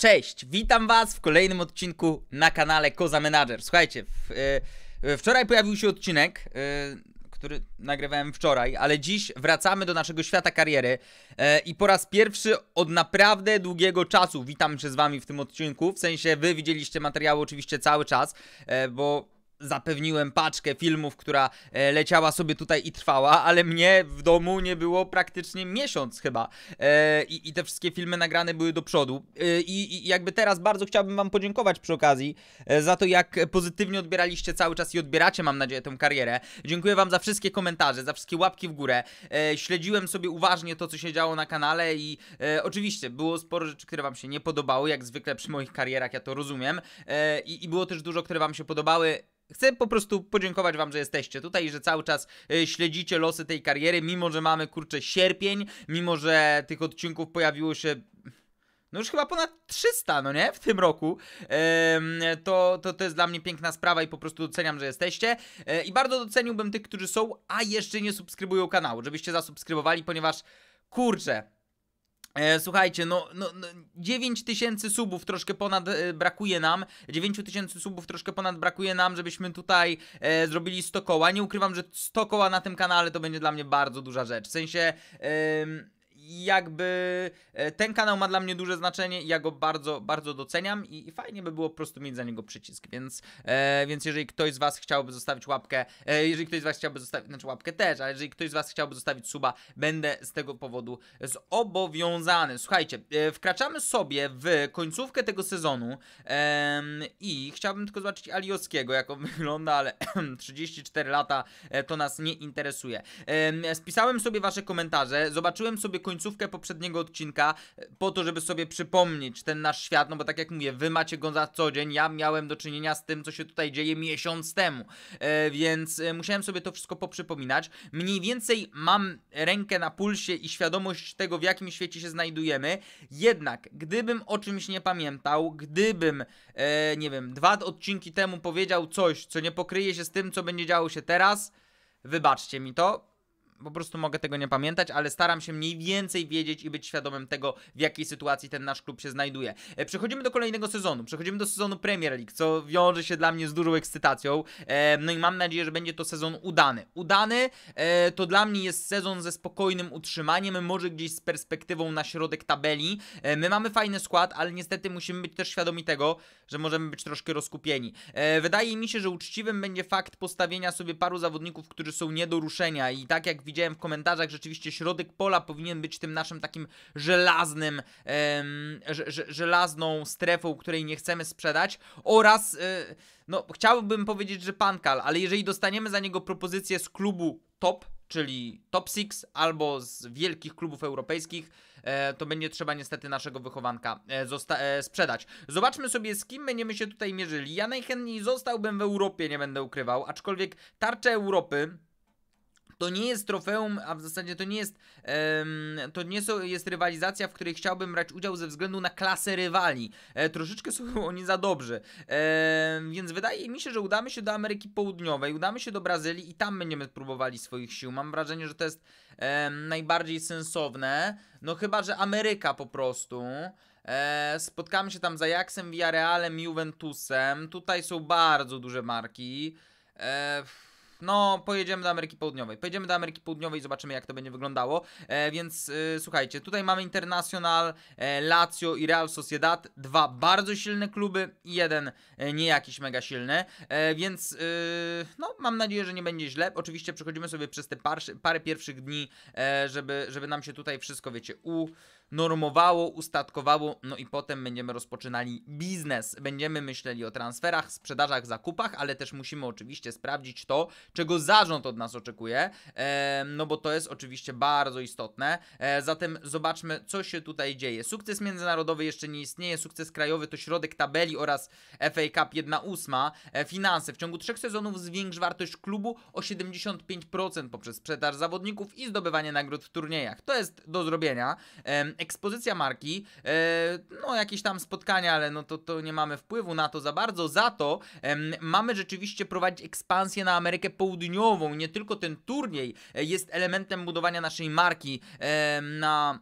Cześć, witam Was w kolejnym odcinku na kanale Koza Manager. Słuchajcie, w, e, wczoraj pojawił się odcinek, e, który nagrywałem wczoraj, ale dziś wracamy do naszego świata kariery e, i po raz pierwszy od naprawdę długiego czasu witam się z Wami w tym odcinku. W sensie Wy widzieliście materiały oczywiście cały czas, bo zapewniłem paczkę filmów, która e, leciała sobie tutaj i trwała, ale mnie w domu nie było praktycznie miesiąc chyba. E, i, i, te wszystkie filmy nagrane były do przodu. E, i, i, jakby teraz bardzo chciałbym Wam podziękować przy okazji za to, jak pozytywnie odbieraliście cały czas i odbieracie, mam nadzieję, tę karierę. Dziękuję Wam za wszystkie komentarze, za wszystkie łapki w górę. śledziłem sobie uważnie to, co się działo na kanale i oczywiście było sporo rzeczy, które Wam się nie podobały, jak zwykle przy moich karierach, ja to rozumiem. i, I było też dużo, które Wam się podobały. Chcę po prostu podziękować wam, że jesteście tutaj i że cały czas y, śledzicie losy tej kariery, mimo że mamy kurczę sierpień, mimo że tych odcinków pojawiło się no już chyba ponad 300, no nie? W tym roku. to, to, to jest dla mnie piękna sprawa i po prostu doceniam, że jesteście. E, I bardzo doceniłbym tych, którzy są, a jeszcze nie subskrybują kanału, żebyście zasubskrybowali, ponieważ kurczę, E, słuchajcie, no, no, no 9 tysięcy subów troszkę ponad e, brakuje nam, 9 tysięcy subów troszkę ponad brakuje nam, żebyśmy tutaj e, zrobili 100 koła. Nie ukrywam, że 100 koła na tym kanale to będzie dla mnie bardzo duża rzecz. W sensie... E, jakby e, ten kanał ma dla mnie duże znaczenie i ja go bardzo, bardzo doceniam i, i, fajnie by było po prostu mieć za niego przycisk, więc, e, więc jeżeli ktoś z Was chciałby zostawić łapkę, e, jeżeli ktoś z Was chciałby zostawić, znaczy łapkę też, ale jeżeli ktoś z Was chciałby zostawić suba, będę z tego powodu zobowiązany. Słuchajcie, e, wkraczamy sobie w końcówkę tego sezonu i chciałbym tylko zobaczyć Alioskiego, jak on wygląda, ale 34 lata e, to nas nie interesuje. spisałem sobie Wasze komentarze, zobaczyłem sobie końcówkę końcówkę poprzedniego odcinka, e, po to, żeby sobie przypomnieć ten nasz świat, no bo tak jak mówię, wy macie go za co dzień, ja miałem do czynienia z tym, co się tutaj dzieje miesiąc temu, e, więc e, musiałem sobie to wszystko poprzypominać. Mniej więcej mam rękę na pulsie i świadomość tego, w jakim świecie się znajdujemy, jednak gdybym o czymś nie pamiętał, gdybym, e, nie wiem, dwa odcinki temu powiedział coś, co nie pokryje się z tym, co będzie działo się teraz, wybaczcie mi to, po prostu mogę tego nie pamiętać, ale staram się mniej więcej wiedzieć i być świadomym tego, w jakiej sytuacji ten nasz klub się znajduje. E, przechodzimy do kolejnego sezonu, przechodzimy do sezonu Premier League, co wiąże się dla mnie z dużą ekscytacją. E, no i mam nadzieję, że będzie to sezon udany. Udany e, to dla mnie jest sezon ze spokojnym utrzymaniem, może gdzieś z perspektywą na środek tabeli. My mamy fajny skład, ale niestety musimy być też świadomi tego, że możemy być troszkę rozkupieni. Wydaje mi się, że uczciwym będzie fakt postawienia sobie paru zawodników, którzy są nie do ruszenia i tak jak widziałem w komentarzach, rzeczywiście środek pola powinien być tym naszym takim żelaznym, em, żelazną strefą, której nie chcemy sprzedać oraz, e, no chciałbym powiedzieć, że Pankal, ale jeżeli dostaniemy za niego propozycję z klubu top, czyli top 6 albo z wielkich klubów europejskich, e, to będzie trzeba niestety naszego wychowanka e, sprzedać. Zobaczmy sobie, z kim będziemy się tutaj mierzyli. Ja najchętniej zostałbym w Europie, nie będę ukrywał, aczkolwiek tarcze Europy to nie jest trofeum, a w zasadzie to nie jest, um, to nie są, jest rywalizacja, w której chciałbym brać udział ze względu na klasę rywali. E, troszeczkę są oni za dobrzy. E, więc wydaje mi się, że udamy się do Ameryki Południowej, udamy się do Brazylii i tam będziemy próbowali swoich sił. Mam wrażenie, że to jest najbardziej sensowne. No chyba, że Ameryka po prostu. E, spotkamy się tam z Ajaxem, Villarrealem, Juventusem. Tutaj są bardzo duże marki. E, no pojedziemy do Ameryki Południowej. Pojedziemy do Ameryki Południowej i zobaczymy jak to będzie wyglądało. E, więc e, słuchajcie, tutaj mamy Internacional, e, Lazio i Real Sociedad. Dwa bardzo silne kluby i jeden e, nie jakiś mega silny. E, więc e, no mam nadzieję, że nie będzie źle. Oczywiście przechodzimy sobie przez te par, parę pierwszych dni, e, żeby, żeby nam się tutaj wszystko, wiecie, u normowało, ustatkowało, no i potem będziemy rozpoczynali biznes. Będziemy myśleli o transferach, sprzedażach, zakupach, ale też musimy oczywiście sprawdzić to, czego zarząd od nas oczekuje, no bo to jest oczywiście bardzo istotne. E, zatem zobaczmy, co się tutaj dzieje. Sukces międzynarodowy jeszcze nie istnieje, sukces krajowy to środek tabeli oraz FA Cup 1-8. E, finanse. W ciągu trzech sezonów zwiększ wartość klubu o 75% poprzez sprzedaż zawodników i zdobywanie nagród w turniejach. To jest do zrobienia. Ekspozycja marki, e, no jakieś tam spotkania, ale no to, to nie mamy wpływu na to za bardzo. Za to mamy rzeczywiście prowadzić ekspansję na Amerykę południową. Nie tylko ten turniej e, jest elementem budowania naszej marki e, na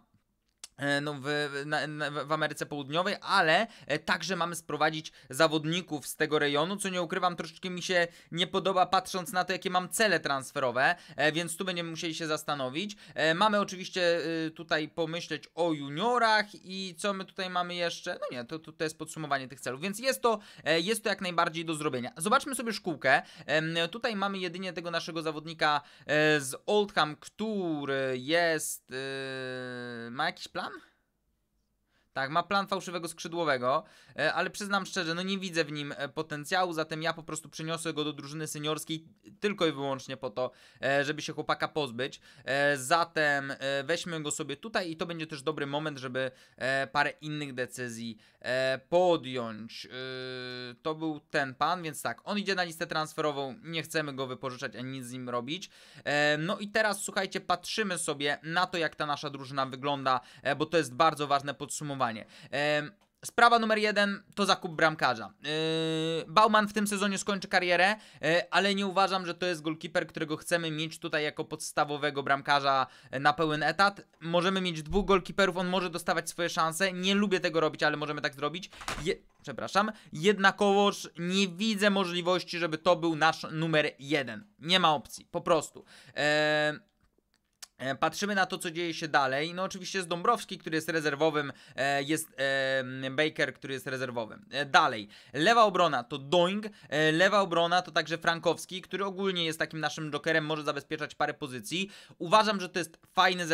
E, no w, na, na, w Ameryce Południowej, ale e, także mamy sprowadzić zawodników z tego rejonu, co nie ukrywam, troszeczkę mi się nie podoba, patrząc na to, jakie mam cele transferowe, e, więc tu będziemy musieli się zastanowić. Mamy oczywiście y, tutaj pomyśleć o juniorach i co my tutaj mamy jeszcze? No nie, to, to, to jest podsumowanie tych celów, więc jest to, jest to jak najbardziej do zrobienia. Zobaczmy sobie szkółkę. Tutaj mamy jedynie tego naszego zawodnika z Oldham, który jest... ma jakiś plan? tak, ma plan fałszywego skrzydłowego, e, ale przyznam szczerze, no nie widzę w nim e, potencjału, zatem ja po prostu przyniosę go do drużyny seniorskiej tylko i wyłącznie po to, e, żeby się chłopaka pozbyć. Zatem weźmy go sobie tutaj i to będzie też dobry moment, żeby parę innych decyzji podjąć. To był ten pan, więc tak, on idzie na listę transferową, nie chcemy go wypożyczać ani nic z nim robić. No i teraz słuchajcie, patrzymy sobie na to, jak ta nasza drużyna wygląda, bo to jest bardzo ważne podsumowanie zdecydowanie. Sprawa numer jeden to zakup bramkarza. Yy, Bauman w tym sezonie skończy karierę, yy, ale nie uważam, że to jest goalkeeper, którego chcemy mieć tutaj jako podstawowego bramkarza yy, na pełen etat. Możemy mieć dwóch goalkeeperów, on może dostawać swoje szanse. Nie lubię tego robić, ale możemy tak zrobić. Je Przepraszam. Jednakowoż nie widzę możliwości, żeby to był nasz numer jeden. Nie ma opcji, po prostu. Yy, E, patrzymy na to, co dzieje się dalej. No, oczywiście jest Dąbrowski, który jest rezerwowym, e, jest e, Baker, który jest rezerwowym. Dalej, lewa obrona to Doing, lewa obrona to także Frankowski, który ogólnie jest takim naszym jokerem, może zabezpieczać parę pozycji. Uważam, że to jest fajny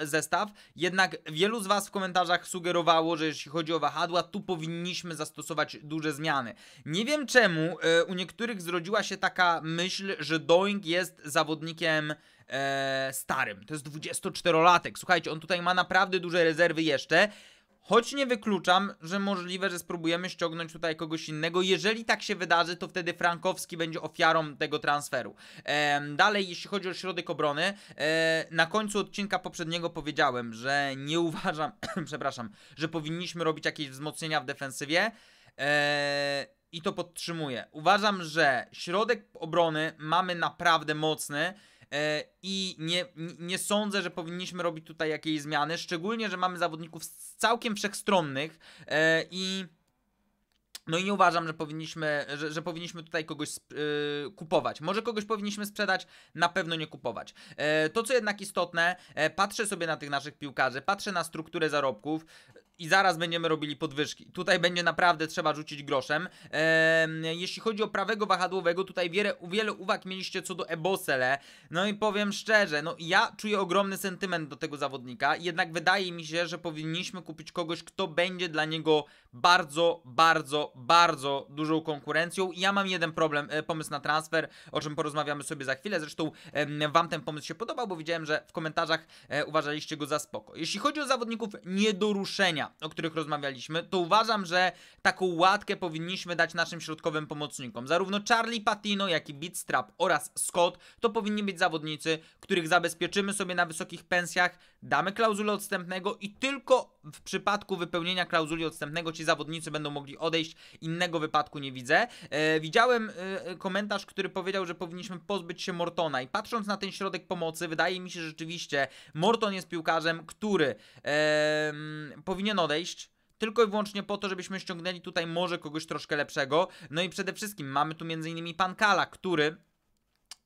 zestaw, jednak wielu z Was w komentarzach sugerowało, że jeśli chodzi o wahadła, tu powinniśmy zastosować duże zmiany. Nie wiem czemu u niektórych zrodziła się taka myśl, że Doing jest zawodnikiem e, starym. To jest 24-latek. Słuchajcie, on tutaj ma naprawdę duże rezerwy jeszcze. Choć nie wykluczam, że możliwe, że spróbujemy ściągnąć tutaj kogoś innego. Jeżeli tak się wydarzy, to wtedy Frankowski będzie ofiarą tego transferu. E, dalej, jeśli chodzi o środek obrony, e, na końcu odcinka poprzedniego powiedziałem, że nie uważam, przepraszam, że powinniśmy robić jakieś wzmocnienia w defensywie. E, I to podtrzymuję. Uważam, że środek obrony mamy naprawdę mocny. E, i nie, nie sądzę, że powinniśmy robić tutaj jakiejś zmiany, szczególnie, że mamy zawodników całkiem wszechstronnych e, i no i nie uważam, że powinniśmy, że, że powinniśmy tutaj kogoś yy, kupować. Może kogoś powinniśmy sprzedać, na pewno nie kupować. E, to, co jednak istotne, e, patrzę sobie na tych naszych piłkarzy, patrzę na strukturę zarobków i zaraz będziemy robili podwyżki. Tutaj będzie naprawdę trzeba rzucić groszem. Eee, jeśli chodzi o prawego wahadłowego, tutaj wiele, wiele uwag mieliście co do Ebosele. No i powiem szczerze, no ja czuję ogromny sentyment do tego zawodnika, jednak wydaje mi się, że powinniśmy kupić kogoś, kto będzie dla niego bardzo, bardzo, bardzo dużą konkurencją. ja mam jeden problem, e, pomysł na transfer, o czym porozmawiamy sobie za chwilę. Zresztą e, wam ten pomysł się podobał, bo widziałem, że w komentarzach e, uważaliście go za spoko. Jeśli chodzi o zawodników niedoruszenia o których rozmawialiśmy, to uważam, że taką łatkę powinniśmy dać naszym środkowym pomocnikom. Zarówno Charlie Patino, jak i Beatstrap oraz Scott to powinni być zawodnicy, których zabezpieczymy sobie na wysokich pensjach damy klauzulę odstępnego i tylko w przypadku wypełnienia klauzuli odstępnego ci zawodnicy będą mogli odejść. Innego wypadku nie widzę. E, widziałem e, e, komentarz, który powiedział, że powinniśmy pozbyć się Mortona i patrząc na ten środek pomocy, wydaje mi się że rzeczywiście, Morton jest piłkarzem, który e, powinien odejść tylko i wyłącznie po to, żebyśmy ściągnęli tutaj może kogoś troszkę lepszego. No i przede wszystkim mamy tu m.in. Pankala, który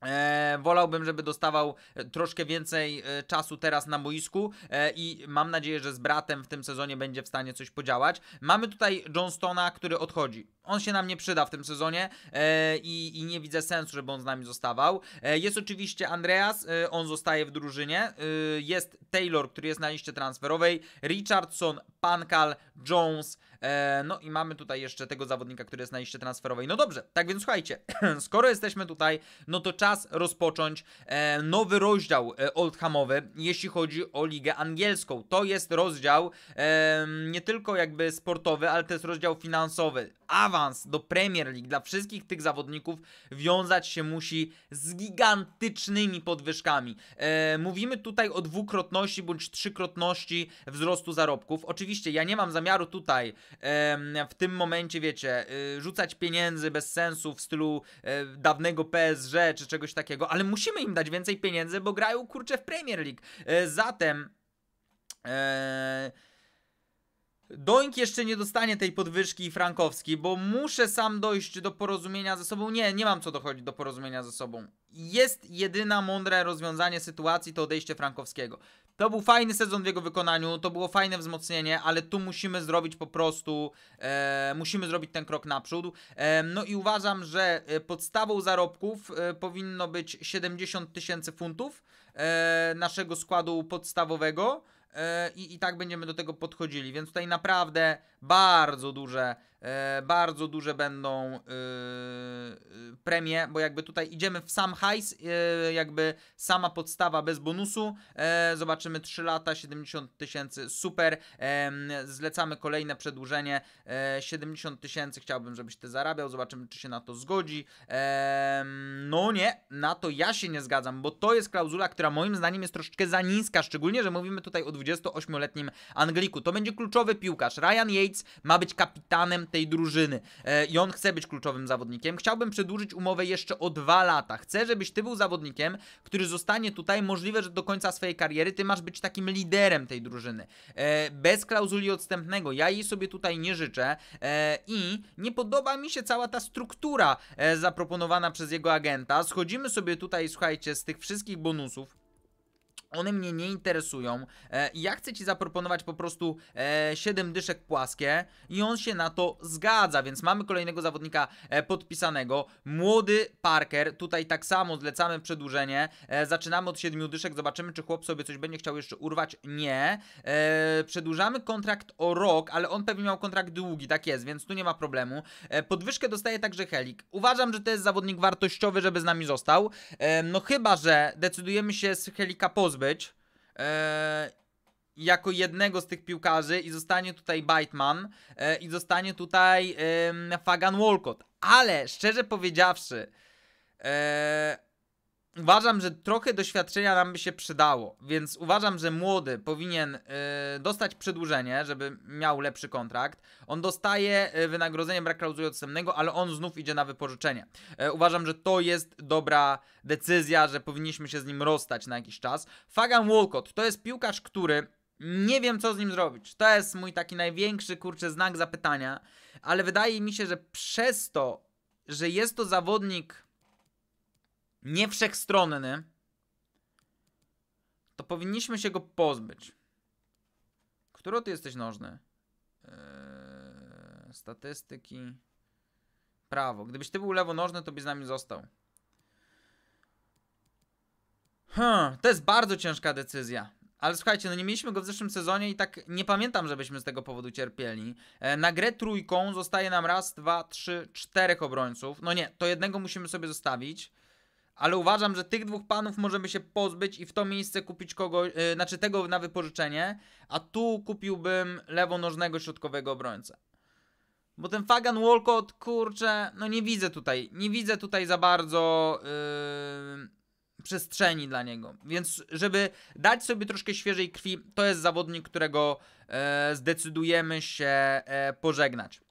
E, wolałbym, żeby dostawał e, troszkę więcej e, czasu teraz na boisku e, i mam nadzieję, że z bratem w tym sezonie będzie w stanie coś podziałać. Mamy tutaj Johnstona, który odchodzi. On się nam nie przyda w tym sezonie e, i, i, nie widzę sensu, żeby on z nami zostawał. E, jest oczywiście Andreas, on zostaje w drużynie. jest Taylor, który jest na liście transferowej. Richardson, Pankal, Jones. no i mamy tutaj jeszcze tego zawodnika, który jest na liście transferowej. No dobrze, tak więc słuchajcie, skoro jesteśmy tutaj, no to czas czas rozpocząć e, nowy rozdział e, Oldhamowy, jeśli chodzi o ligę angielską. To jest rozdział e, nie tylko jakby sportowy, ale to jest rozdział finansowy awans do Premier League dla wszystkich tych zawodników wiązać się musi z gigantycznymi podwyżkami. E, mówimy tutaj o dwukrotności bądź trzykrotności wzrostu zarobków. Oczywiście ja nie mam zamiaru tutaj e, w tym momencie, wiecie, e, rzucać pieniędzy bez sensu w stylu e, dawnego PSG czy czegoś takiego, ale musimy im dać więcej pieniędzy, bo grają kurczę w Premier League. E, zatem... E, Doink jeszcze nie dostanie tej podwyżki Frankowski, bo muszę sam dojść do porozumienia ze sobą. Nie, nie mam co dochodzić do porozumienia ze sobą. Jest jedyna mądre rozwiązanie sytuacji to odejście Frankowskiego. To był fajny sezon w jego wykonaniu, to było fajne wzmocnienie, ale tu musimy zrobić po prostu, e, musimy zrobić ten krok naprzód. E, no i uważam, że e, podstawą zarobków e, powinno być 70 tysięcy funtów e, naszego składu podstawowego. E, i, i tak będziemy do tego podchodzili, więc tutaj naprawdę bardzo duże, e, bardzo duże będą e, e, premie, bo jakby tutaj idziemy w sam hajs, jakby sama podstawa bez bonusu. Zobaczymy 3 lata, 70 tysięcy, super. Zlecamy kolejne przedłużenie, 70 tysięcy, chciałbym, żebyś ty zarabiał, zobaczymy, czy się na to zgodzi. No nie, na to ja się nie zgadzam, bo to jest klauzula, która moim zdaniem jest troszeczkę za niska, szczególnie, że mówimy tutaj o 28-letnim Angliku. To będzie kluczowy piłkarz. Ryan Yates ma być kapitanem tej drużyny e, i on chce być kluczowym zawodnikiem. Chciałbym przedłużyć umowę jeszcze o dwa lata. Chcę, żebyś ty był zawodnikiem, który zostanie tutaj, możliwe, że do końca swojej kariery ty masz być takim liderem tej drużyny. E, bez klauzuli odstępnego. Ja jej sobie tutaj nie życzę e, i nie podoba mi się cała ta struktura e, zaproponowana przez jego agenta. Schodzimy sobie tutaj, słuchajcie, z tych wszystkich bonusów. One mnie nie interesują. E, ja chcę ci zaproponować po prostu 7 e, dyszek płaskie i on się na to zgadza, więc mamy kolejnego zawodnika e, podpisanego. Młody Parker, tutaj tak samo zlecamy przedłużenie. zaczynamy od 7 dyszek, zobaczymy czy chłop sobie coś będzie chciał jeszcze urwać. Nie. przedłużamy kontrakt o rok, ale on pewnie miał kontrakt długi, tak jest, więc tu nie ma problemu. podwyżkę dostaje także Helik. Uważam, że to jest zawodnik wartościowy, żeby z nami został. no chyba, że decydujemy się z Helika pozbyć być e, jako jednego z tych piłkarzy i zostanie tutaj Biteman e, i zostanie tutaj e, Fagan Walcott. Ale szczerze powiedziawszy, e, uważam, że trochę doświadczenia nam by się przydało, więc uważam, że młody powinien y, dostać przedłużenie, żeby miał lepszy kontrakt. On dostaje y, wynagrodzenie brak klauzuli odstępnego, ale on znów idzie na wypożyczenie. Y, uważam, że to jest dobra decyzja, że powinniśmy się z nim rozstać na jakiś czas. Fagan Walcott to jest piłkarz, który nie wiem, co z nim zrobić. To jest mój taki największy, kurczę, znak zapytania, ale wydaje mi się, że przez to, że jest to zawodnik nie wszechstronny, to powinniśmy się go pozbyć. Któro ty jesteś nożny? Eee, statystyki. Prawo. Gdybyś ty był lewonożny, to byś z nami został. Hmm, to jest bardzo ciężka decyzja. Ale słuchajcie, no nie mieliśmy go w zeszłym sezonie i tak nie pamiętam, żebyśmy z tego powodu cierpieli. Eee, na grę trójką zostaje nam raz, dwa, trzy, czterech obrońców. No nie, to jednego musimy sobie zostawić ale uważam, że tych dwóch panów możemy się pozbyć i w to miejsce kupić kogoś, yy, e, znaczy tego na wypożyczenie, a tu kupiłbym lewonożnego środkowego obrońcę. Bo ten Fagan Walcott, kurczę, no nie widzę tutaj, nie widzę tutaj za bardzo yy, przestrzeni dla niego. Więc żeby dać sobie troszkę świeżej krwi, to jest zawodnik, którego yy, zdecydujemy się yy, pożegnać.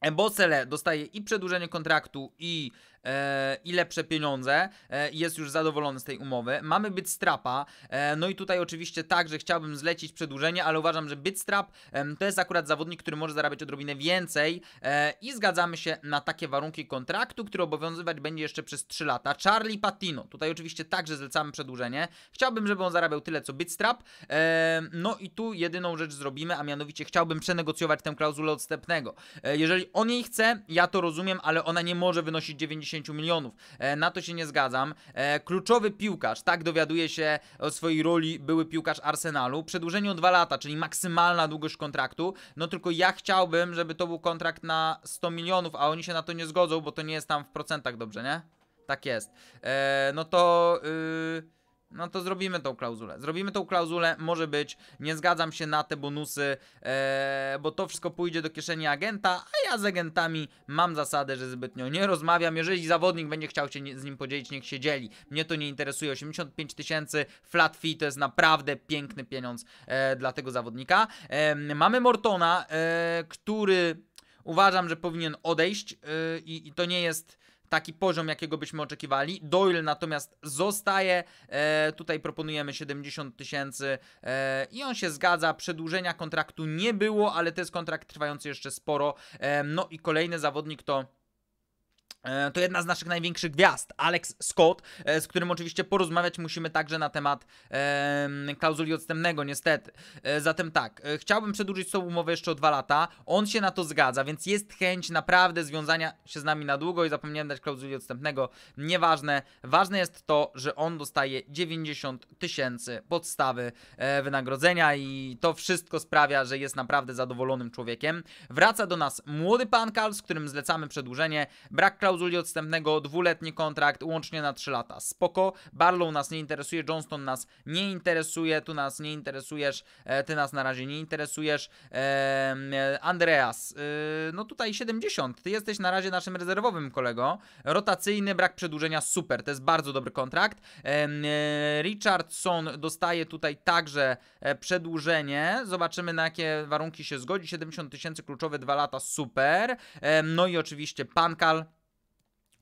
Embosele dostaje i przedłużenie kontraktu, i E, i lepsze pieniądze e, i jest już zadowolony z tej umowy. Mamy Bitstrapa, e, no i tutaj oczywiście także chciałbym zlecić przedłużenie, ale uważam, że Bitstrap to jest akurat zawodnik, który może zarabiać odrobinę więcej i zgadzamy się na takie warunki kontraktu, który obowiązywać będzie jeszcze przez 3 lata. Charlie Patino, tutaj oczywiście także zlecamy przedłużenie. Chciałbym, żeby on zarabiał tyle co Bitstrap, no i tu jedyną rzecz zrobimy, a mianowicie chciałbym przenegocjować tę klauzulę odstępnego. Jeżeli on jej chce, ja to rozumiem, ale ona nie może wynosić 90 10 milionów. E, na to się nie zgadzam. E, kluczowy piłkarz, tak dowiaduje się o swojej roli były piłkarz Arsenalu. Przedłużenie o 2 lata, czyli maksymalna długość kontraktu. No tylko ja chciałbym, żeby to był kontrakt na 100 milionów, a oni się na to nie zgodzą, bo to nie jest tam w procentach dobrze, nie? Tak jest. E, no to... Yy no to zrobimy tą klauzulę. Zrobimy tą klauzulę, może być, nie zgadzam się na te bonusy, e, bo to wszystko pójdzie do kieszeni agenta, a ja z agentami mam zasadę, że zbytnio nie rozmawiam. Jeżeli zawodnik będzie chciał się z nim podzielić, niech się dzieli. Mnie to nie interesuje. 85 tysięcy flat fee to jest naprawdę piękny pieniądz e, dla tego zawodnika. E, mamy Mortona, e, który uważam, że powinien odejść e, i, i to nie jest taki poziom, jakiego byśmy oczekiwali. Doyle natomiast zostaje, e, tutaj proponujemy 70 tysięcy e, i on się zgadza. Przedłużenia kontraktu nie było, ale to jest kontrakt trwający jeszcze sporo. E, no i kolejny zawodnik to E, to jedna z naszych największych gwiazd, Alex Scott, e, z którym oczywiście porozmawiać musimy także na temat e, klauzuli odstępnego, niestety. E, zatem tak, e, chciałbym przedłużyć tą umowę jeszcze o dwa lata. On się na to zgadza, więc jest chęć naprawdę związania się z nami na długo i zapomniałem dać klauzuli odstępnego. Nieważne. Ważne jest to, że on dostaje 90 tysięcy podstawy e, wynagrodzenia i to wszystko sprawia, że jest naprawdę zadowolonym człowiekiem. Wraca do nas młody pan Karl, z którym zlecamy przedłużenie. Brak klauzuli klauzuli odstępnego, dwuletni kontrakt, łącznie na 3 lata. Spoko, Barlow nas nie interesuje, Johnston nas nie interesuje, tu nas nie interesujesz, e, ty nas na razie nie interesujesz. Andreas, e, no tutaj 70, ty jesteś na razie naszym rezerwowym kolego. Rotacyjny, brak przedłużenia, super, to jest bardzo dobry kontrakt. E, Richardson dostaje tutaj także przedłużenie, zobaczymy na jakie warunki się zgodzi, 70 tysięcy kluczowe, 2 lata, super. No i oczywiście Pankal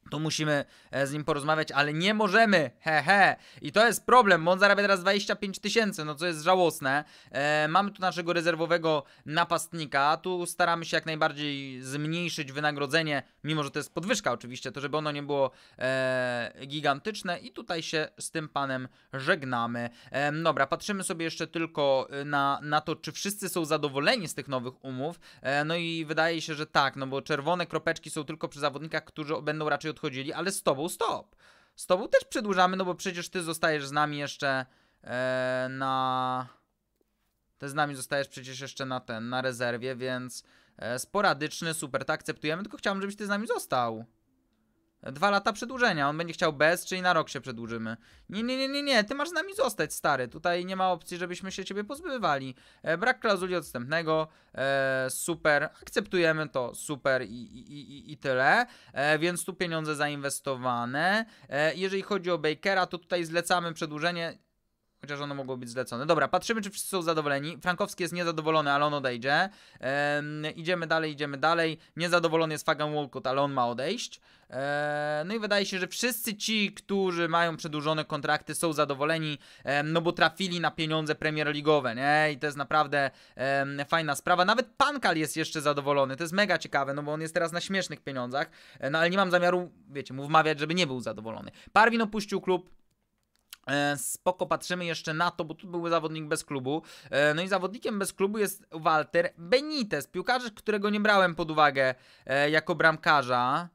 to musimy e, z nim porozmawiać, ale nie możemy, he he. I to jest problem, bo on zarabia teraz 25 tysięcy, no co jest żałosne. E, mamy tu naszego rezerwowego napastnika, tu staramy się jak najbardziej zmniejszyć wynagrodzenie, mimo że to jest podwyżka oczywiście, to żeby ono nie było e, gigantyczne i tutaj się z tym panem żegnamy. E, dobra, patrzymy sobie jeszcze tylko e, na, na to, czy wszyscy są zadowoleni z tych nowych umów, e, no i wydaje się, że tak, no bo czerwone kropeczki są tylko przy zawodnikach, którzy będą raczej od odchodzili, ale z tobą stop. Z tobą też przedłużamy, no bo przecież ty zostajesz z nami jeszcze e, na... Ty z nami zostajesz przecież jeszcze na ten, na rezerwie, więc e, sporadyczny, super, to akceptujemy, tylko chciałbym, żebyś ty z nami został. Dwa lata przedłużenia, on będzie chciał bez, czyli na rok się przedłużymy. Nie, nie, nie, nie, nie, ty masz z nami zostać, stary. Tutaj nie ma opcji, żebyśmy się ciebie pozbywali. E, brak klauzuli odstępnego, e, super, akceptujemy to, super i, i, i, i tyle. E, więc tu pieniądze zainwestowane. E, jeżeli chodzi o Bakera, to tutaj zlecamy przedłużenie Chociaż ono mogło być zlecone. Dobra, patrzymy, czy wszyscy są zadowoleni. Frankowski jest niezadowolony, ale on odejdzie. Ehm, idziemy dalej, idziemy dalej. Niezadowolony jest Fagan Walcott, ale on ma odejść. Ehm, no i wydaje się, że wszyscy ci, którzy mają przedłużone kontrakty, są zadowoleni, ehm, no bo trafili na pieniądze premier ligowe, nie? I to jest naprawdę fajna sprawa. Nawet Pankal jest jeszcze zadowolony. To jest mega ciekawe, no bo on jest teraz na śmiesznych pieniądzach. E, no ale nie mam zamiaru, wiecie, mu wmawiać, żeby nie był zadowolony. Parwin opuścił klub, E, spoko, patrzymy jeszcze na to, bo tu był zawodnik bez klubu. E, no i zawodnikiem bez klubu jest Walter Benitez, piłkarz, którego nie brałem pod uwagę e, jako bramkarza.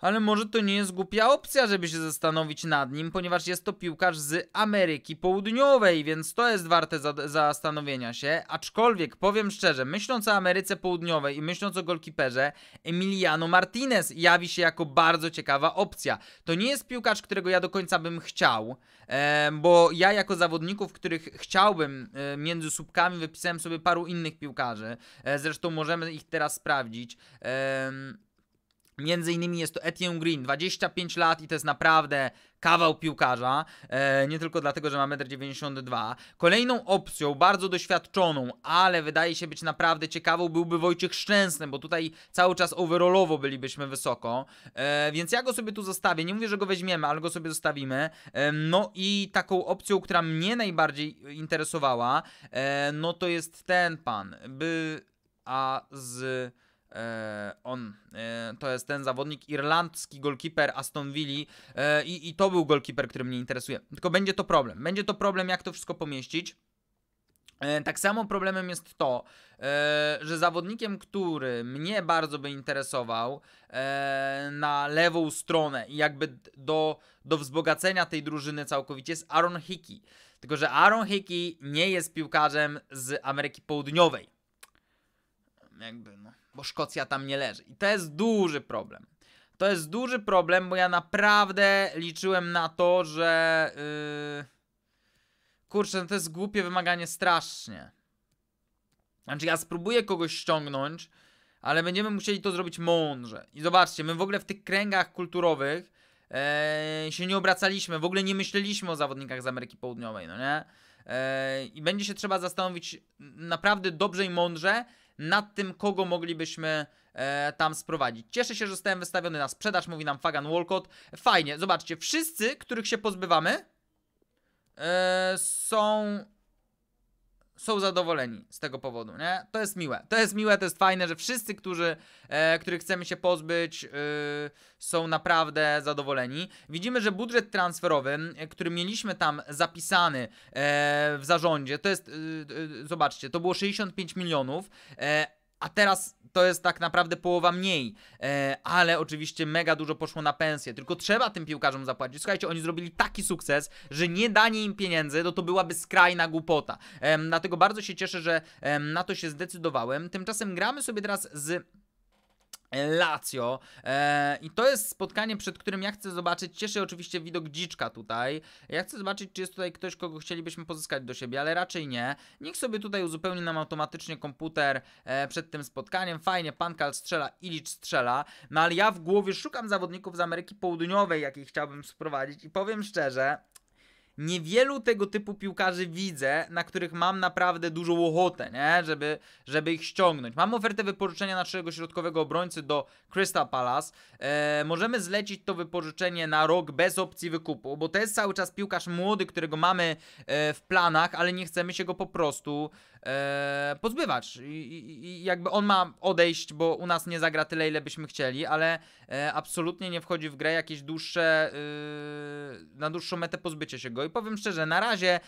Ale może to nie jest głupia opcja, żeby się zastanowić nad nim, ponieważ jest to piłkarz z Ameryki Południowej, więc to jest warte zastanowienia się. Aczkolwiek, powiem szczerze, myśląc o Ameryce Południowej i myśląc o golkiperze, Emiliano Martinez jawi się jako bardzo ciekawa opcja. To nie jest piłkarz, którego ja do końca bym chciał, bo ja jako zawodników, których chciałbym między słupkami wypisałem sobie paru innych piłkarzy. E, zresztą możemy ich teraz sprawdzić. Między innymi jest to Etienne Green, 25 lat i to jest naprawdę kawał piłkarza, e, nie tylko dlatego, że ma 1,92 m. Kolejną opcją, bardzo doświadczoną, ale wydaje się być naprawdę ciekawą, byłby Wojciech Szczęsny, bo tutaj cały czas overallowo bylibyśmy wysoko, e, więc ja go sobie tu zostawię, nie mówię, że go weźmiemy, ale go sobie zostawimy. E, no i taką opcją, która mnie najbardziej interesowała, no to jest ten pan, by a z E, on. E, to jest ten zawodnik, irlandzki golkiper Aston Villa e, i, i to był golkiper, który mnie interesuje. Tylko będzie to problem. Będzie to problem, jak to wszystko pomieścić. Tak samo problemem jest to, że zawodnikiem, który mnie bardzo by interesował na lewą stronę i jakby do, do wzbogacenia tej drużyny całkowicie jest Aaron Hickey. Tylko, że Aaron Hickey nie jest piłkarzem z Ameryki Południowej. Jakby, no, bo Szkocja tam nie leży. I to jest duży problem. To jest duży problem, bo ja naprawdę liczyłem na to, że. Yy... Kurczę, no to jest głupie wymaganie strasznie. Znaczy, ja spróbuję kogoś ściągnąć, ale będziemy musieli to zrobić mądrze. I zobaczcie, my w ogóle w tych kręgach kulturowych yy, się nie obracaliśmy, w ogóle nie myśleliśmy o zawodnikach z Ameryki Południowej, no nie? Yy, I będzie się trzeba zastanowić naprawdę dobrze i mądrze, nad tym, kogo moglibyśmy e, tam sprowadzić. Cieszę się, że zostałem wystawiony na sprzedaż, mówi nam Fagan Walcott. Fajnie, zobaczcie, wszyscy, których się pozbywamy, e, są są zadowoleni z tego powodu, nie? To jest miłe. To jest miłe, to jest fajne, że wszyscy, którzy, e, których chcemy się pozbyć, e, są naprawdę zadowoleni. Widzimy, że budżet transferowy, który mieliśmy tam zapisany e, w zarządzie, to jest, e, e, zobaczcie, to było 65 milionów, e, a teraz to jest tak naprawdę połowa mniej, e, ale oczywiście mega dużo poszło na pensję, tylko trzeba tym piłkarzom zapłacić. Słuchajcie, oni zrobili taki sukces, że nie danie im pieniędzy, no to byłaby skrajna głupota. E, dlatego bardzo się cieszę, że e, na to się zdecydowałem. Tymczasem gramy sobie teraz z Lazio. Eee, I to jest spotkanie, przed którym ja chcę zobaczyć. Cieszy oczywiście widok dziczka tutaj. Ja chcę zobaczyć, czy jest tutaj ktoś, kogo chcielibyśmy pozyskać do siebie, ale raczej nie. Niech sobie tutaj uzupełni nam automatycznie komputer e, przed tym spotkaniem. Fajnie, Pankal strzela, Ilicz strzela. No ale ja w głowie szukam zawodników z Ameryki Południowej, jakich chciałbym sprowadzić i powiem szczerze, niewielu tego typu piłkarzy widzę, na których mam naprawdę dużą ochotę, nie? Żeby, żeby ich ściągnąć. Mam ofertę wypożyczenia naszego środkowego obrońcy do Crystal Palace. E, możemy zlecić to wypożyczenie na rok bez opcji wykupu, bo to jest cały czas piłkarz młody, którego mamy e, w planach, ale nie chcemy się go po prostu E, pozbywać. I, I, jakby on ma odejść, bo u nas nie zagra tyle, ile byśmy chcieli, ale e, absolutnie nie wchodzi w grę jakieś dłuższe, e, na dłuższą metę pozbycie się go. I powiem szczerze, na razie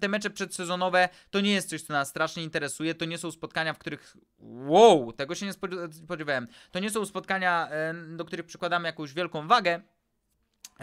te mecze przedsezonowe to nie jest coś, co nas strasznie interesuje. To nie są spotkania, w których wow, tego się nie spodziewałem. To nie są spotkania, do których przykładamy jakąś wielką wagę.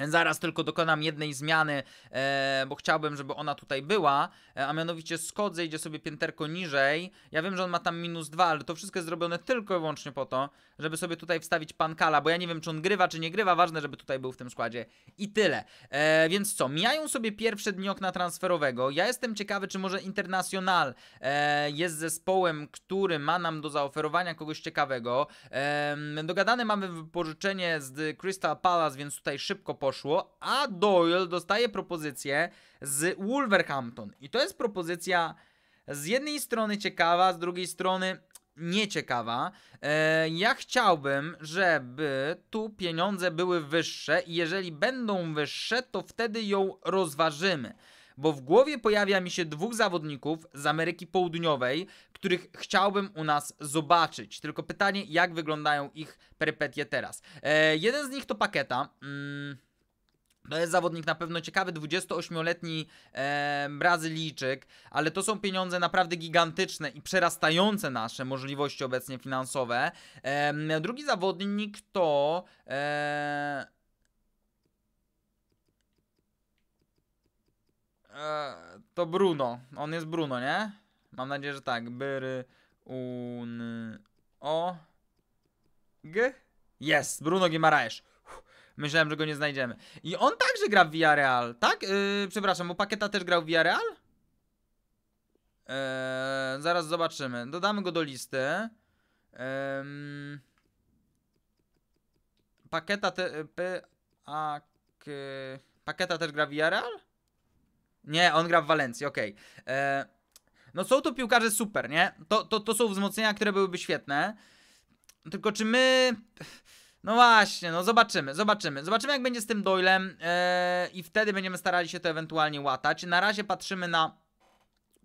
Zaraz tylko dokonam jednej zmiany, e, bo chciałbym, żeby ona tutaj była, e, a mianowicie Scott zejdzie sobie pięterko niżej. Ja wiem, że on ma tam minus dwa, ale to wszystko jest zrobione tylko i wyłącznie po to, żeby sobie tutaj wstawić Pankala, bo ja nie wiem, czy on grywa, czy nie grywa, ważne, żeby tutaj był w tym składzie. I tyle. E, więc co, mijają sobie pierwsze dni okna transferowego. Ja jestem ciekawy, czy może International e, jest zespołem, który ma nam do zaoferowania kogoś ciekawego. E, dogadane mamy wypożyczenie z Crystal Palace, więc tutaj szybko po poszło, a Doyle dostaje propozycję z Wolverhampton. I to jest propozycja z jednej strony ciekawa, z drugiej strony nieciekawa. E, ja chciałbym, żeby tu pieniądze były wyższe i jeżeli będą wyższe, to wtedy ją rozważymy. Bo w głowie pojawia mi się dwóch zawodników z Ameryki Południowej, których chciałbym u nas zobaczyć. Tylko pytanie, jak wyglądają ich perypetie teraz. E, jeden z nich to Paketa. Mm to jest zawodnik na pewno ciekawy, 28-letni e, Brazylijczyk, ale to są pieniądze naprawdę gigantyczne i przerastające nasze możliwości obecnie finansowe. E, drugi zawodnik to. E, e, to Bruno. On jest Bruno, nie? Mam nadzieję, że tak. Byry un o g jest Bruno Guimaraes. Myślałem, że go nie znajdziemy. I on także gra w Villarreal, tak? Yy, przepraszam, bo Paketa też grał w Villarreal? Eee, zaraz zobaczymy. Dodamy go do listy. Eee, paketa te, p, a, k, paketa też gra w Villarreal? Nie, on gra w Walencji, okej. Okay. Eee, no są to piłkarze super, nie? To, to, to są wzmocnienia, które byłyby świetne. Tylko czy my... No właśnie, no zobaczymy, zobaczymy. Zobaczymy jak będzie z tym Doylem yy, e, i wtedy będziemy starali się to ewentualnie łatać. Na razie patrzymy na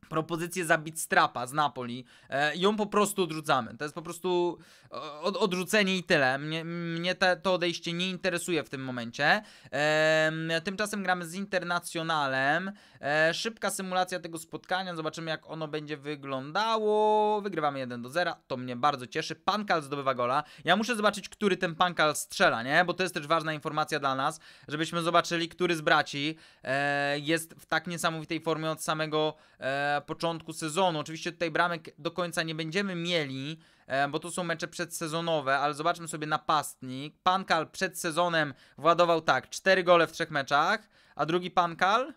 propozycję zabić strapa z Napoli e, ją po prostu odrzucamy. To jest po prostu e, od, odrzucenie i tyle. Mnie, mnie te, to odejście nie interesuje w tym momencie. E, tymczasem gramy z Internacjonalem. E, szybka symulacja tego spotkania. Zobaczymy jak ono będzie wyglądało. Wygrywamy 1 do 0. To mnie bardzo cieszy. Pankal zdobywa gola. Ja muszę zobaczyć, który ten Pankal strzela, nie? Bo to jest też ważna informacja dla nas, żebyśmy zobaczyli, który z braci e, jest w tak niesamowitej formie od samego e, E, początku sezonu. Oczywiście tutaj bramek do końca nie będziemy mieli, e, bo to są mecze przedsezonowe, ale zobaczmy sobie napastnik. Pankal przed sezonem władował tak, 4 gole w trzech meczach, a drugi Pankal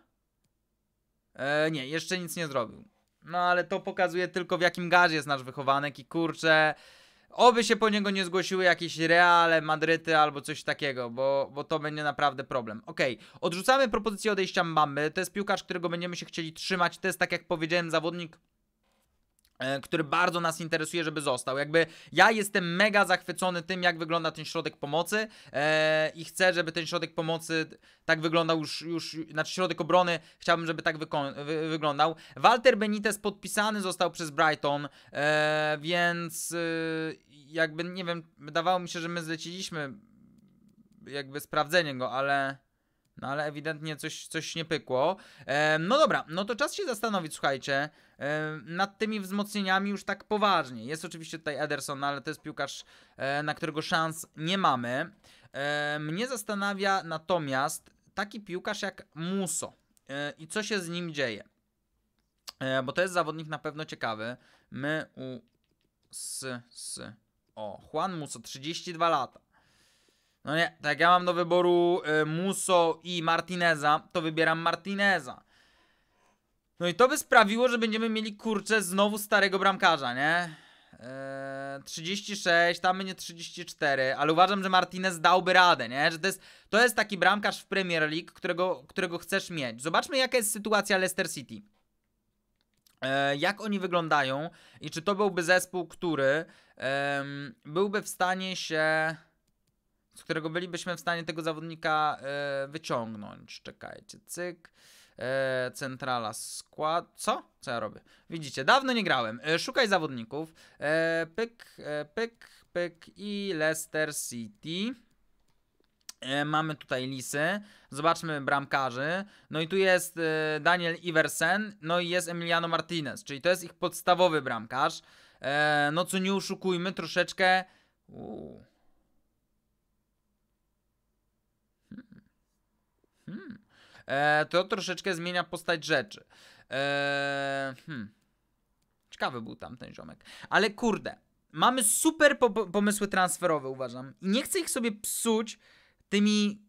e, nie, jeszcze nic nie zrobił. No ale to pokazuje tylko w jakim gazie jest nasz wychowanek i kurczę... Oby się po niego nie zgłosiły jakieś Reale, Madryty albo coś takiego, bo, bo to będzie naprawdę problem. Okej, odrzucamy propozycję odejścia mamy. To jest piłkarz, którego będziemy się chcieli trzymać. To jest, tak jak powiedziałem, zawodnik E, który bardzo nas interesuje, żeby został. Jakby ja jestem mega zachwycony tym, jak wygląda ten środek pomocy e, i chcę, żeby ten środek pomocy tak wyglądał już, już znaczy środek obrony chciałbym, żeby tak wy wyglądał. Walter Benitez podpisany został przez Brighton, e, więc e, jakby, nie wiem, wydawało mi się, że my zleciliśmy jakby sprawdzenie go, ale... No ale ewidentnie coś, coś nie pykło. E, no dobra, no to czas się zastanowić, słuchajcie, e, nad tymi wzmocnieniami już tak poważnie. Jest oczywiście tutaj Ederson, no, ale to jest piłkarz, e, na którego szans nie mamy. E, mnie zastanawia natomiast taki piłkarz jak Muso e, i co się z nim dzieje. E, bo to jest zawodnik na pewno ciekawy. My u s, s o Juan Muso, 32 lata. No nie, tak ja mam do wyboru y, Muso i Martineza, to wybieram Martineza. No i to by sprawiło, że będziemy mieli kurczę znowu starego bramkarza, nie? Eee, 36, tam będzie 34, ale uważam, że Martinez dałby radę, nie? Że to jest, to jest taki bramkarz w Premier League, którego, którego chcesz mieć. Zobaczmy, jaka jest sytuacja Leicester City. Eee, jak oni wyglądają i czy to byłby zespół, który eee, byłby w stanie się z którego bylibyśmy w stanie tego zawodnika e, wyciągnąć. Czekajcie, cyk. E, centrala skład. Co? Co ja robię? Widzicie, dawno nie grałem. E, szukaj zawodników. pyk, pyk, pyk i Leicester City. Mamy tutaj lisy, zobaczmy bramkarzy. No i tu jest Daniel Iversen, no i jest Emiliano Martinez, czyli to jest ich podstawowy bramkarz. No co nie uszukujmy, troszeczkę. E, to troszeczkę zmienia postać rzeczy. E, hmm. Ciekawy był tam ten ziomek. Ale kurde, mamy super po pomysły transferowe, uważam. I nie chcę ich sobie psuć tymi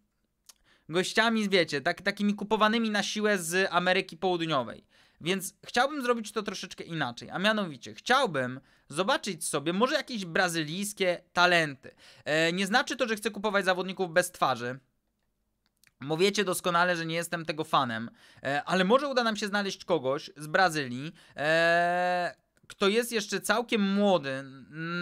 gościami, wiecie, tak, takimi kupowanymi na siłę z Ameryki Południowej. Więc chciałbym zrobić to troszeczkę inaczej, a mianowicie chciałbym zobaczyć sobie może jakieś brazylijskie talenty. E, nie znaczy to, że chcę kupować zawodników bez twarzy, bo wiecie doskonale, że nie jestem tego fanem, e, ale może uda nam się znaleźć kogoś z Brazylii, e, kto jest jeszcze całkiem młody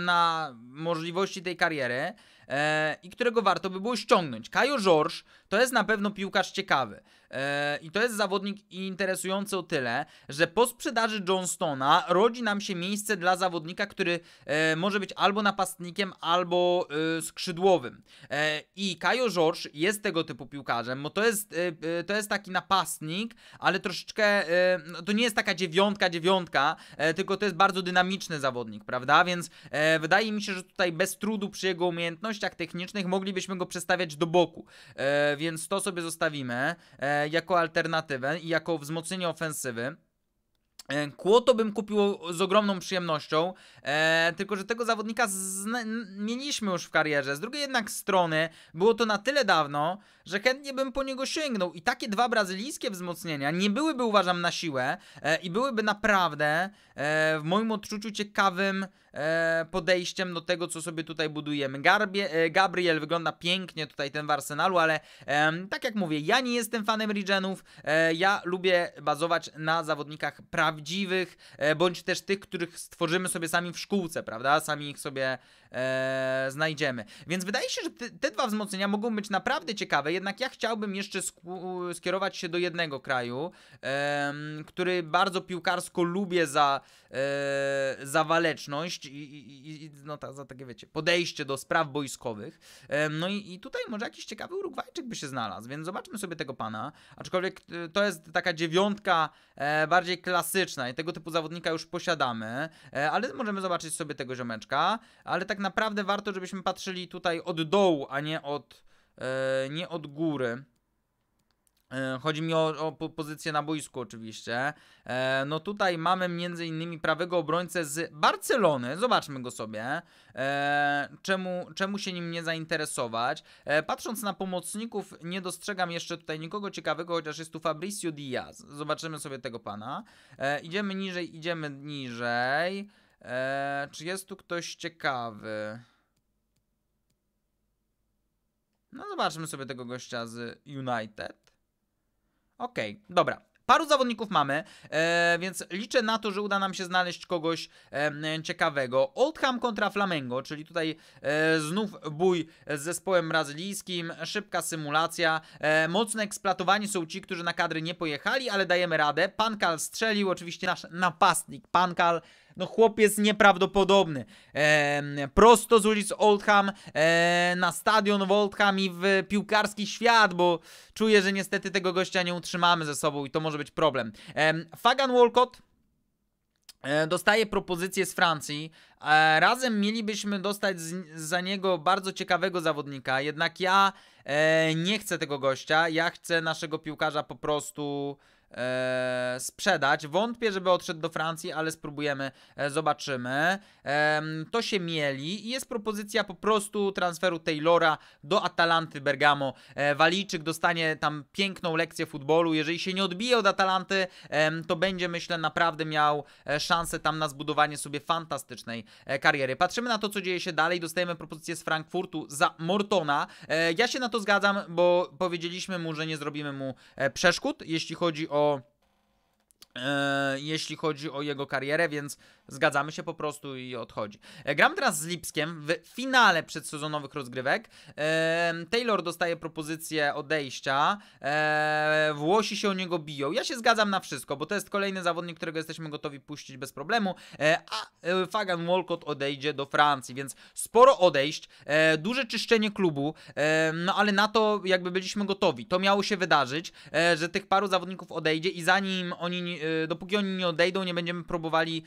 na możliwości tej kariery e, i którego warto by było ściągnąć. Kajo George to jest na pewno piłkarz ciekawy. E, I to jest zawodnik interesujący o tyle, że po sprzedaży Johnstona rodzi nam się miejsce dla zawodnika, który e, może być albo napastnikiem, albo e, skrzydłowym. I Kajo George jest tego typu piłkarzem, bo to jest, to jest taki napastnik, ale troszeczkę no to nie jest taka dziewiątka, dziewiątka, tylko to jest bardzo dynamiczny zawodnik, prawda? Więc wydaje mi się, że tutaj bez trudu przy jego umiejętnościach technicznych moglibyśmy go przestawiać do boku. Więc to sobie zostawimy jako alternatywę i jako wzmocnienie ofensywy. E, Kłoto bym kupił z ogromną przyjemnością, e, tylko że tego zawodnika mieliśmy już w karierze. Z drugiej jednak strony było to na tyle dawno, że chętnie bym po niego sięgnął. I takie dwa brazylijskie wzmocnienia nie byłyby, uważam, na siłę e, i byłyby naprawdę e, w moim odczuciu ciekawym e, podejściem do tego, co sobie tutaj budujemy. Garbie, e, Gabriel wygląda pięknie tutaj ten w Arsenalu, ale tak jak mówię, ja nie jestem fanem regenów. E, ja lubię bazować na zawodnikach prawdziwych, e, bądź też tych, których stworzymy sobie sami w szkółce, prawda? Sami ich sobie znajdziemy. Więc wydaje się, że te, te dwa wzmocnienia mogą być naprawdę ciekawe jednak ja chciałbym jeszcze skierować się do jednego kraju, który bardzo piłkarsko lubię za, e, za waleczność i, i, i no ta, za takie, wiecie, podejście do spraw wojskowych. no i, i, tutaj może jakiś ciekawy Urugwajczyk by się znalazł, więc zobaczmy sobie tego pana. Aczkolwiek e, to jest taka dziewiątka e, bardziej klasyczna i tego typu zawodnika już posiadamy, e, ale możemy zobaczyć sobie tego ziomeczka, ale tak naprawdę warto, żebyśmy patrzyli tutaj od dołu, a nie od E, nie od góry. E, chodzi mi o, o, pozycję na boisku oczywiście. E, no tutaj mamy m.in. prawego obrońcę z Barcelony. Zobaczmy go sobie. czemu, czemu się nim nie zainteresować? patrząc na pomocników nie dostrzegam jeszcze tutaj nikogo ciekawego, chociaż jest tu Fabricio Diaz. Zobaczymy sobie tego pana. idziemy niżej, idziemy niżej. czy jest tu ktoś ciekawy? No zobaczmy sobie tego gościa z United. Okej, okay, dobra. Paru zawodników mamy, e, więc liczę na to, że uda nam się znaleźć kogoś e, ciekawego. Oldham kontra Flamengo, czyli tutaj e, znów bój z zespołem brazylijskim, szybka symulacja, e, mocne eksploatowani są ci, którzy na kadry nie pojechali, ale dajemy radę. Pankal strzelił, oczywiście nasz napastnik Pankal. No chłop jest nieprawdopodobny. E, prosto z ulic Oldham e, na stadion w Oldham i w piłkarski świat, bo czuję, że niestety tego gościa nie utrzymamy ze sobą i to może być problem. E, Fagan Walcott e, Dostaje propozycję z Francji. E, razem mielibyśmy dostać z, za niego bardzo ciekawego zawodnika, jednak ja e, nie chcę tego gościa. Ja chcę naszego piłkarza po prostu e, sprzedać. Wątpię, żeby odszedł do Francji, ale spróbujemy, e, zobaczymy. E, to się mieli i jest propozycja po prostu transferu Taylora do Atalanty Bergamo. E, Walijczyk dostanie tam piękną lekcję futbolu. Jeżeli się nie odbije od Atalanty, e, to będzie myślę naprawdę miał e, szansę tam na zbudowanie sobie fantastycznej e, kariery. Patrzymy na to, co dzieje się dalej. Dostajemy propozycję z Frankfurtu za Mortona. E, ja się na to zgadzam, bo powiedzieliśmy mu, że nie zrobimy mu e, przeszkód, jeśli chodzi o po' E, jeśli chodzi o jego karierę, więc zgadzamy się po prostu i odchodzi. E, gram teraz z Lipskiem w finale przedsezonowych rozgrywek. E, Taylor dostaje propozycję odejścia. Włosi się o niego biją. Ja się zgadzam na wszystko, bo to jest kolejny zawodnik, którego jesteśmy gotowi puścić bez problemu. A Fagan Wolcott odejdzie do Francji, więc sporo odejść, duże czyszczenie klubu, no ale na to jakby byliśmy gotowi. To miało się wydarzyć, że tych paru zawodników odejdzie i zanim oni nie Y, dopóki oni nie odejdą, nie będziemy próbowali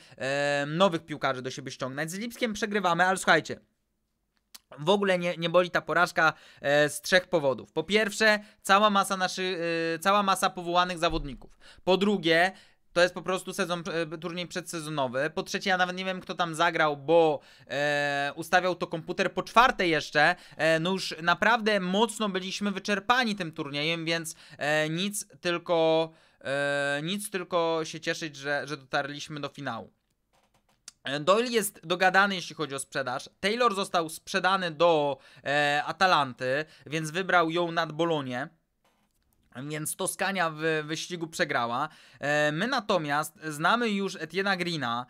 nowych piłkarzy do siebie ściągnąć. Z Lipskiem przegrywamy, ale słuchajcie, w ogóle nie, nie boli ta porażka e, z trzech powodów. Po pierwsze, cała masa, naszy, e, y, cała masa powołanych zawodników. Po drugie, to jest po prostu sezon, e, turniej przedsezonowy. Po trzecie, ja nawet nie wiem, kto tam zagrał, bo e, ustawiał to komputer. Po czwarte jeszcze, e, no już naprawdę mocno byliśmy wyczerpani tym turniejem, więc e, nic, tylko... E, nic, tylko się cieszyć, że, że dotarliśmy do finału. E, Doyle jest dogadany, jeśli chodzi o sprzedaż. Taylor został sprzedany do e, Atalanty, więc wybrał ją nad Bolonię. Więc Toskania w wyścigu przegrała. E, my natomiast znamy już Etiennea Greena.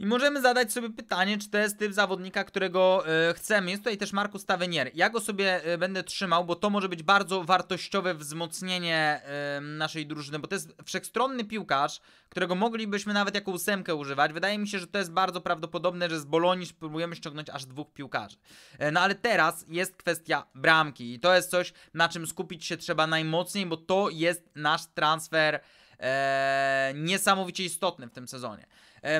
I możemy zadać sobie pytanie, czy to jest typ zawodnika, którego y, chcemy. Jest tutaj też Markus Tavenier. Ja go sobie y, będę trzymał, bo to może być bardzo wartościowe wzmocnienie y, naszej drużyny, bo to jest wszechstronny piłkarz, którego moglibyśmy nawet jako ósemkę używać. Wydaje mi się, że to jest bardzo prawdopodobne, że z Bolonii spróbujemy ściągnąć aż dwóch piłkarzy. E, no ale teraz jest kwestia bramki i to jest coś, na czym skupić się trzeba najmocniej, bo to jest nasz transfer... niesamowicie istotny w tym sezonie.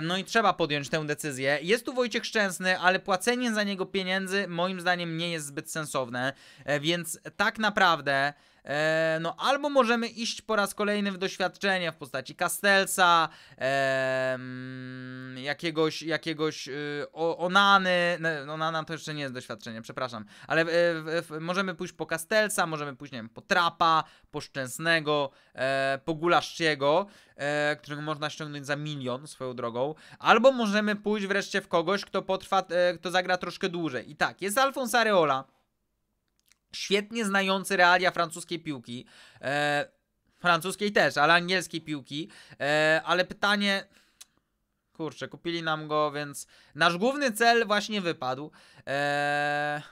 No i trzeba podjąć tę decyzję. Jest tu Wojciech Szczęsny, ale płacenie za niego pieniędzy moim zdaniem nie jest zbyt sensowne, e, więc tak naprawdę E, no albo możemy iść po raz kolejny w doświadczenie w postaci Castelsa, e, jakiegoś, jakiegoś y, o, Onany, no, Onana to jeszcze nie jest doświadczenie, przepraszam, ale e, możemy pójść po Castelsa, możemy pójść, nie wiem, po Trapa, po Szczęsnego, e, po gulaszciego e, którego można ściągnąć za milion swoją drogą, albo możemy pójść wreszcie w kogoś, kto potrwa, kto zagra troszkę dłużej. I tak, jest Alfons Areola, świetnie znający realia francuskiej piłki, e, francuskiej też, ale angielskiej piłki, e, ale pytanie... Kurczę, kupili nam go, więc nasz główny cel właśnie wypadł. Eee...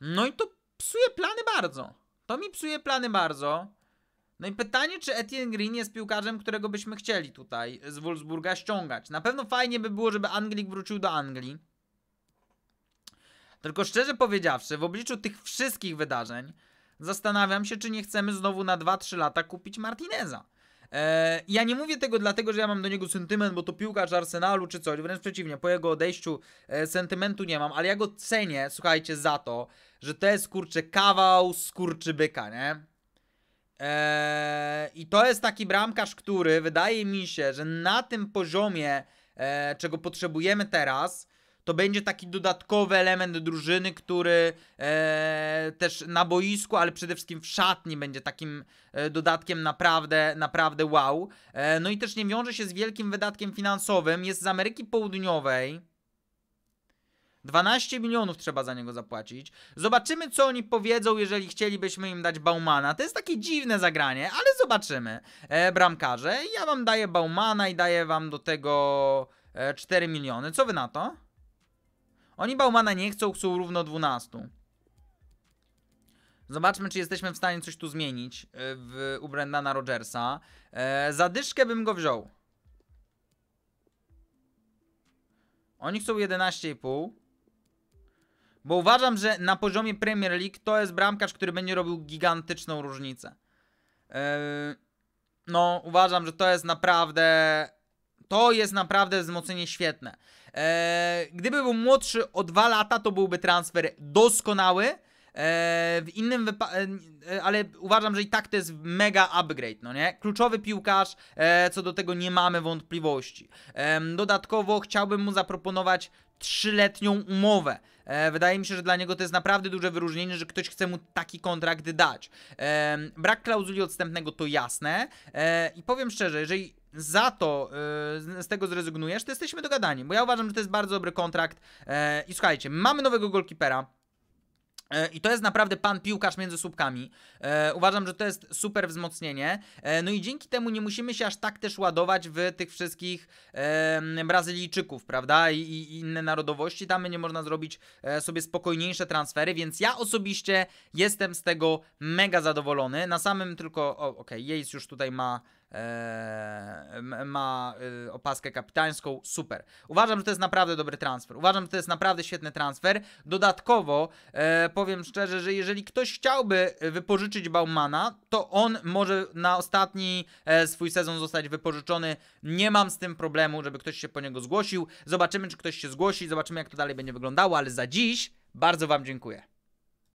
No i to psuje plany bardzo. To mi psuje plany bardzo. No i pytanie, czy Etienne Green jest piłkarzem, którego byśmy chcieli tutaj z Wolfsburga ściągać. Na pewno fajnie by było, żeby Anglik wrócił do Anglii. Tylko szczerze powiedziawszy, w obliczu tych wszystkich wydarzeń zastanawiam się, czy nie chcemy znowu na 2-3 lata kupić Martineza. Eee, ja nie mówię tego dlatego, że ja mam do niego sentyment, bo to piłkarz Arsenalu czy coś, wręcz przeciwnie, po jego odejściu e, sentymentu nie mam, ale ja go cenię, słuchajcie, za to, że to jest kurczę kawał skurczy byka, nie? Eee, I to jest taki bramkarz, który wydaje mi się, że na tym poziomie, e, czego potrzebujemy teraz, to będzie taki dodatkowy element drużyny, który e, też na boisku, ale przede wszystkim w szatni będzie takim e, dodatkiem naprawdę, naprawdę wow. E, no i też nie wiąże się z wielkim wydatkiem finansowym. Jest z Ameryki Południowej. 12 milionów trzeba za niego zapłacić. Zobaczymy, co oni powiedzą, jeżeli chcielibyśmy im dać Baumana. To jest takie dziwne zagranie, ale zobaczymy. E, bramkarze, ja wam daję Baumana i daję wam do tego 4 e, miliony. Co wy na to? Oni Baumana nie chcą, chcą równo 12. Zobaczmy, czy jesteśmy w stanie coś tu zmienić e, w, u Brendana Rogersa. E, dyszkę bym go wziął. Oni chcą 11,5. Bo uważam, że na poziomie Premier League to jest bramkarz, który będzie robił gigantyczną różnicę. E, no, uważam, że to jest naprawdę... To jest naprawdę wzmocnienie świetne. Eee, gdyby był młodszy o 2 lata, to byłby transfer doskonały. Eee, w innym wypadku, e, e, ale uważam, że i tak to jest mega upgrade, no nie? Kluczowy piłkarz, eee, co do tego nie mamy wątpliwości. dodatkowo chciałbym mu zaproponować trzyletnią umowę. E, wydaje mi się, że dla niego to jest naprawdę duże wyróżnienie, że ktoś chce mu taki kontrakt dać. E, brak klauzuli odstępnego to jasne. E, I powiem szczerze, jeżeli za to y, z tego zrezygnujesz, to jesteśmy dogadani, bo ja uważam, że to jest bardzo dobry kontrakt. E, I słuchajcie, mamy nowego golkipera. E, I to jest naprawdę pan piłkarz między słupkami. E, uważam, że to jest super wzmocnienie. E, no i dzięki temu nie musimy się aż tak też ładować w tych wszystkich e, Brazylijczyków, prawda? I, I, inne narodowości. Tam nie można zrobić e, sobie spokojniejsze transfery, więc ja osobiście jestem z tego mega zadowolony. Na samym tylko. Okej, okay, już tutaj ma Eee, ma y, opaskę kapitańską, super. Uważam, że to jest naprawdę dobry transfer. Uważam, że to jest naprawdę świetny transfer. Dodatkowo eee, powiem szczerze, że jeżeli ktoś chciałby wypożyczyć Baumana, to on może na ostatni e, swój sezon zostać wypożyczony. Nie mam z tym problemu, żeby ktoś się po niego zgłosił. Zobaczymy, czy ktoś się zgłosi, zobaczymy, jak to dalej będzie wyglądało, ale za dziś bardzo Wam dziękuję.